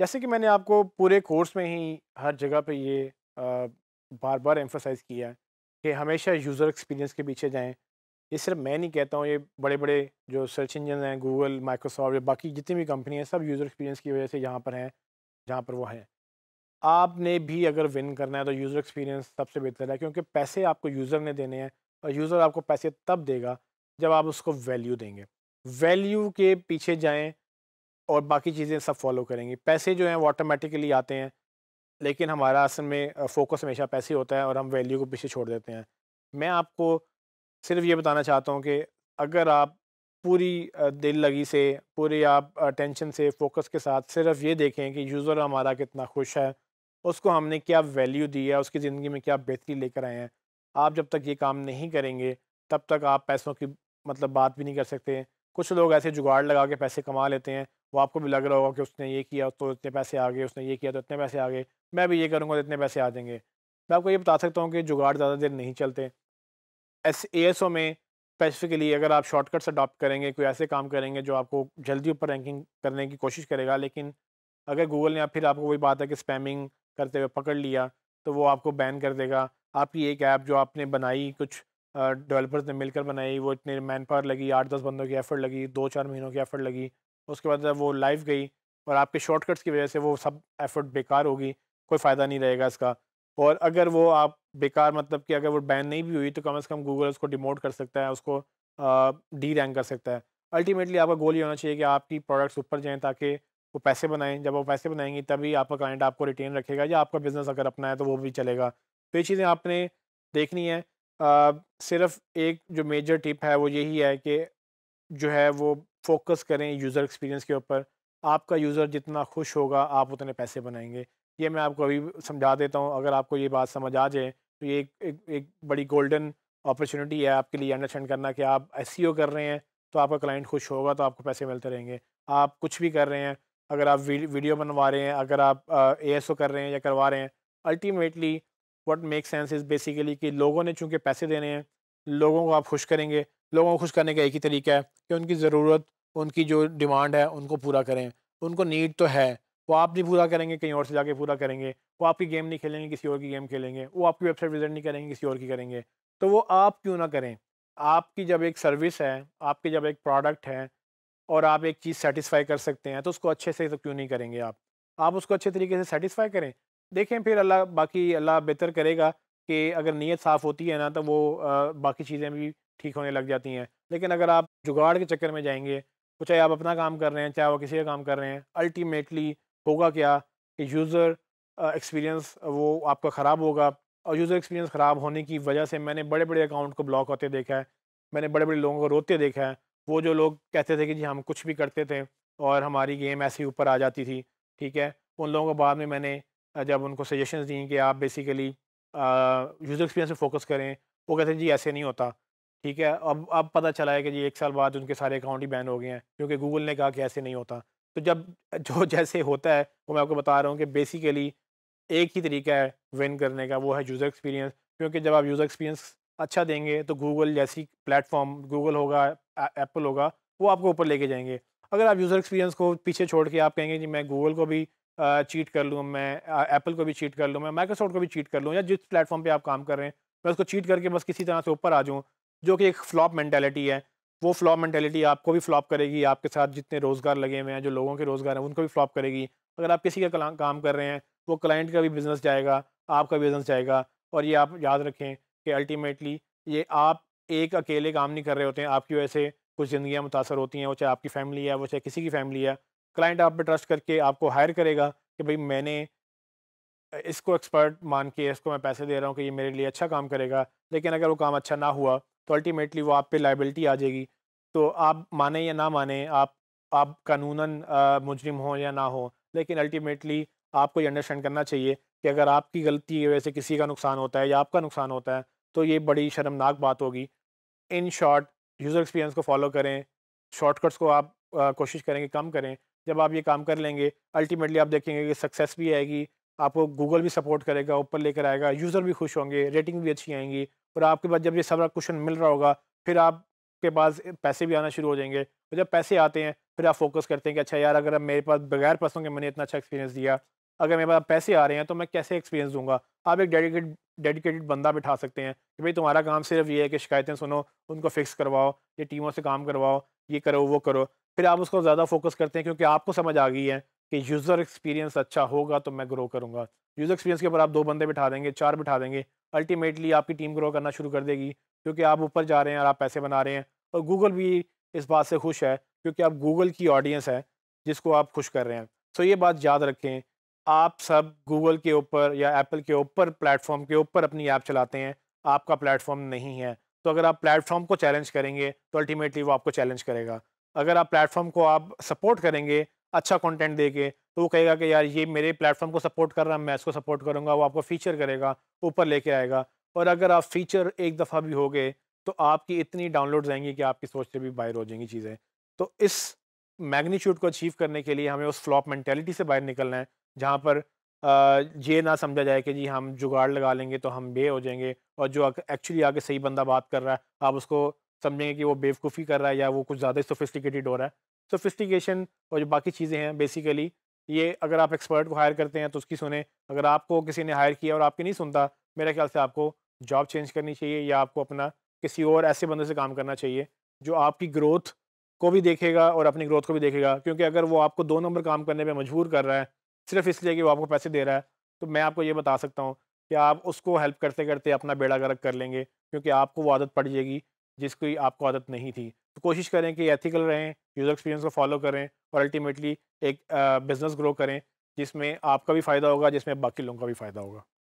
जैसे कि मैंने आपको पूरे कोर्स में ही हर जगह पे ये बार बार एम्फोसाइज किया है कि हमेशा यूज़र एक्सपीरियंस के पीछे जाएं ये सिर्फ मैं नहीं कहता हूँ ये बड़े बड़े जो सर्च इंजन हैं गूगल माइक्रोसॉफ्ट या बाकी जितनी भी कंपनी हैं सब यूज़र एक्सपीरियंस की वजह से यहाँ पर हैं जहाँ पर वो हैं आपने भी अगर विन करना है तो यूज़र एक्सपीरियंस सबसे बेहतर है क्योंकि पैसे आपको यूज़र ने देने हैं और यूज़र आपको पैसे तब देगा जब आप उसको वैल्यू देंगे वैल्यू के पीछे जाएँ और बाकी चीज़ें सब फॉलो करेंगी पैसे जो हैं वो ऑटोमेटिकली आते हैं लेकिन हमारा असल में फोकस हमेशा पैसे होता है और हम वैल्यू को पीछे छोड़ देते हैं मैं आपको सिर्फ ये बताना चाहता हूँ कि अगर आप पूरी दिल लगी से पूरी आप टेंशन से फोकस के साथ सिर्फ ये देखें कि यूज़र हमारा कितना खुश है उसको हमने क्या वैल्यू दी है उसकी ज़िंदगी में क्या बेहतरी लेकर आए हैं आप जब तक ये काम नहीं करेंगे तब तक आप पैसों की मतलब बात भी नहीं कर सकते कुछ लोग ऐसे जुगाड़ लगा के पैसे कमा लेते हैं वो आपको भी लग रहा होगा कि उसने ये किया तो इतने पैसे आ गए उसने ये किया तो इतने पैसे आ गए मैं भी ये करूँगा तो इतने पैसे आ जाएंगे मैं आपको ये बता सकता हूँ कि जुगाड़ ज़्यादा देर नहीं चलते एस ए एस ओ में स्पेसिफिकली अगर आप शॉर्टकट्स अडॉप्ट करेंगे कोई ऐसे काम करेंगे जो आपको जल्दी ऊपर रैंकिंग करने की कोशिश करेगा लेकिन अगर गूगल ने आप फिर आपको वही बात है कि स्पैमिंग करते हुए पकड़ लिया तो वो आपको बैन कर देगा आपकी एक ऐप जो आपने बनाई कुछ डेवलपर्स ने मिलकर बनाई वो इतने मैन पावर लगी आठ दस बंदों की एफर्ट लगी दो चार महीनों की एफर्ट लगी उसके बाद वो लाइव गई और आपके शॉर्टकट्स की वजह से वो सब एफर्ट बेकार होगी कोई फ़ायदा नहीं रहेगा इसका और अगर वो आप बेकार मतलब कि अगर वो बैन नहीं भी हुई तो कम अज़ कम गूगल उसको डिमोट कर सकता है उसको डी रैंक कर सकता है अल्टीमेटली आपका गोल ये होना चाहिए कि आपकी प्रोडक्ट्स ऊपर जाएँ ताकि वो पैसे बनाएं जब वो पैसे बनाएंगी तभी आपका क्लाइंट आपको रिटेन रखेगा या आपका बिज़नेस अगर अपना है तो वो भी चलेगा तो ये चीज़ें आपने देखनी है आ, सिर्फ एक जो मेजर टिप है वो यही है कि जो है वो फोकस करें यूज़र एक्सपीरियंस के ऊपर आपका यूज़र जितना खुश होगा आप उतने पैसे बनाएंगे ये मैं आपको अभी समझा देता हूँ अगर आपको ये बात समझ आ जाए तो ये एक एक, एक बड़ी गोल्डन अपॉर्चुनिटी है आपके लिए अंडरस्टैंड करना कि आप एस कर रहे हैं तो आपका क्लाइंट खुश होगा तो आपको पैसे मिलते रहेंगे आप कुछ भी कर रहे हैं अगर आप वीडियो बनवा रहे हैं अगर आप ए uh, कर रहे हैं या करवा रहे हैं ultimately what make sense is basically कि लोगों ने चूँकि पैसे देने हैं लोगों को आप खुश करेंगे लोगों को खुश करने का एक ही तरीका है कि उनकी ज़रूरत उनकी जो डिमांड है उनको पूरा करें उनको नीड तो है वो आप नहीं पूरा करेंगे कहीं और से जाके पूरा करेंगे वो आपकी गेम नहीं खेलेंगे किसी और की गेम खेलेंगे वो आपकी वेबसाइट विजिट नहीं करेंगे किसी और की करेंगे तो वो आप क्यों ना करें आपकी जब एक सर्विस है आपकी जब एक प्रोडक्ट है और आप एक चीज़ सेटिस्फाई कर सकते हैं तो उसको अच्छे से तो क्यों नहीं करेंगे आप आप उसको अच्छे तरीके से सेटिस्फाई करें देखें फिर अल्लाह बाकी अल्लाह बेहतर करेगा कि अगर नीयत साफ़ होती है ना तो वो आ, बाकी चीज़ें भी ठीक होने लग जाती हैं लेकिन अगर आप जुगाड़ के चक्कर में जाएंगे तो चाहे आप अपना काम कर रहे हैं चाहे वो किसी का काम कर रहे हैं अल्टीमेटली होगा क्या कि यूज़र एक्सपीरियंस वो आपका ख़राब होगा और यूज़र एक्सपीरियंस ख़राब होने की वजह से मैंने बड़े बड़े अकाउंट को ब्लॉक होते देखा है मैंने बड़े बड़े लोगों को रोते देखा है वो जो लोग कहते थे कि जी हम कुछ भी करते थे और हमारी गेम ऐसे ही ऊपर आ जाती थी ठीक है उन लोगों को बाद में मैंने जब उनको सजेशंस दी कि आप बेसिकली यूज़र एक्सपीरियंस पे फोकस करें वो कहते हैं जी ऐसे नहीं होता ठीक है अब अब पता चला है कि जी एक साल बाद उनके सारे अकाउंट ही बैन हो गए हैं क्योंकि गूगल ने कहा कि ऐसे नहीं होता तो जब जो जैसे होता है वो मैं आपको बता रहा हूँ कि बेसिकली एक ही तरीका है विन करने का वो है यूज़र एक्सपीरियंस क्योंकि जब आप यूज़र एक्सपीरियंस अच्छा देंगे तो गूगल जैसी प्लेटफॉर्म गूगल होगा एप्पल होगा वो आपको ऊपर लेके जाएंगे अगर आप यूज़र एक्सपीरियंस को पीछे छोड़ के आप कहेंगे जी मैं गूगल को भी चीट कर लूँ मैं एप्पल को भी चीट कर लूँ मैं माइक्रोसॉफ्ट को भी चीट कर लूँ या जिस प्लेटफॉर्म पर आप काम कर रहे हैं मैं उसको चीट करके बस किसी तरह से ऊपर आ जाऊँ जो कि एक फ्लॉप मैंटेलिटी है वो फ्लॉप मैंटेलिटी आपको भी फ्लॉप करेगी आपके साथ जितने रोज़गार लगे हुए हैं जो लोगों के रोज़गार हैं उनको भी फ्लॉप करेगी अगर आप किसी का काम कर रहे हैं वो क्लाइंट का भी बिज़नेस जाएगा आपका बिज़नेस जाएगा और ये आप याद रखें कि अल्टीमेटली ये आप एक अकेले काम नहीं कर रहे होते हैं आपकी वजह से कुछ ज़िंदियाँ मुतासर होती हैं वो चाहे आपकी फैमिली है वो चाहे किसी की फैमिली है क्लाइंट आप पर ट्रस्ट करके आपको हायर करेगा कि भाई मैंने इसको एक्सपर्ट मान के इसको मैं पैसे दे रहा हूँ कि ये मेरे लिए अच्छा काम करेगा लेकिन अगर वो काम अच्छा ना हुआ तो अल्टीमेटली वो आप पे लाइबिलिटी आ जाएगी तो आप माने या ना माने आप आप कानूनन मुजरिम हो या ना हो लेकिन अल्टीमेटली आपको ये अंडरस्टैंड करना चाहिए कि अगर आपकी गलती की वजह से किसी का नुकसान होता है या आपका नुकसान होता है तो ये बड़ी शर्मनाक बात होगी इन शॉर्ट यूज़र एक्सपीरियंस को फॉलो करें शॉर्टकट्स को आप कोशिश करेंगे कम करें जब आप ये काम कर लेंगे अल्टीमेटली आप देखेंगे कि सक्सेस भी आएगी आपको गूगल भी सपोर्ट करेगा ऊपर लेकर आएगा यूज़र भी खुश होंगे रेटिंग भी अच्छी आएंगी और आपके पास जब ये सारा क्वेश्चन मिल रहा होगा फिर आपके पास पैसे भी आना शुरू हो जाएंगे और तो जब पैसे आते हैं फिर आप फोकस करते हैं कि अच्छा यार अगर आप मेरे पास बगैर पैसों के मैंने इतना अच्छा एक्सपीरियंस दिया अगर मेरे पास पैसे आ रहे हैं तो मैं कैसे एक्सपीरियंस दूंगा आप एक डेडिकेट डेडिकेटेड बंदा बिठा सकते हैं कि भाई तुम्हारा काम सिर्फ ये है कि शिकायतें सुनो उनको फिक्स करवाओ ये टीमों से काम करवाओ ये करो वो करो फिर आप उसको ज़्यादा फोकस करते हैं क्योंकि आपको समझ आ गई है कि यूज़र एक्सपीरियंस अच्छा होगा तो मैं ग्रो करूँगा यूज़र एक्सपीरियंस के ऊपर आप दो बंदे बिठा देंगे चार बिठा देंगे अल्टीमेटली आपकी टीम ग्रो करना शुरू कर देगी क्योंकि आप ऊपर जा रहे हैं और आप पैसे बना रहे हैं और गूगल भी इस बात से खुश है क्योंकि आप गूगल की ऑडियंस है जिसको आप खुश कर रहे हैं सो ये बात याद रखें आप सब गूगल के ऊपर या एप्पल के ऊपर प्लेटफॉर्म के ऊपर अपनी ऐप चलाते हैं आपका प्लेटफॉर्म नहीं है तो अगर आप प्लेटफॉर्म को चैलेंज करेंगे तो अल्टीमेटली वो आपको चैलेंज करेगा अगर आप प्लेटफॉर्म को आप सपोर्ट करेंगे अच्छा कंटेंट देके तो वो कहेगा कि यार ये मेरे प्लेटफॉर्म को सपोर्ट कर रहा है मैं इसको सपोर्ट करूँगा वो आपको फीचर करेगा ऊपर लेके आएगा और अगर आप फीचर एक दफ़ा भी हो गए तो आपकी इतनी डाउनलोड आएंगी कि आपकी सोच से भी बाहर हो जाएंगी चीज़ें तो इस मैग्नीट्यूड को अचीव करने के लिए हमें उस फ्लॉप मैंटेलिटी से बाहर निकलना है जहाँ पर ये ना समझा जाए कि जी हम जुगाड़ लगा लेंगे तो हम बे हो जाएंगे और जो एक्चुअली आगे सही बंदा बात कर रहा है आप उसको समझेंगे कि वो बेवकूफ़ी कर रहा है या वो कुछ ज़्यादा सोफिस्टिकेटेड हो रहा है सोफिस्टिकेशन और जो बाकी चीज़ें हैं बेसिकली ये अगर आप एक्सपर्ट को हायर करते हैं तो उसकी सुने अगर आपको किसी ने हायर किया और आपकी नहीं सुनता मेरे ख्याल से आपको जॉब चेंज करनी चाहिए या आपको अपना किसी और ऐसे बंदे से काम करना चाहिए जो आपकी ग्रोथ को भी देखेगा और अपनी ग्रोथ को भी देखेगा क्योंकि अगर वो आपको दो नंबर काम करने पर मजबूर कर रहा है सिर्फ इसलिए कि वो आपको पैसे दे रहा है तो मैं आपको ये बता सकता हूँ कि आप उसको हेल्प करते करते अपना बेड़ा गर्क कर लेंगे क्योंकि आपको वो आदत पड़ जाएगी जिसकी आपको आदत नहीं थी तो कोशिश करें कि एथिकल रहें यूज़र एक्सपीरियंस को फॉलो करें और अल्टीमेटली एक बिज़नेस ग्रो करें जिसमें आपका भी फ़ायदा होगा जिसमें बाकी लोगों का भी फ़ायदा होगा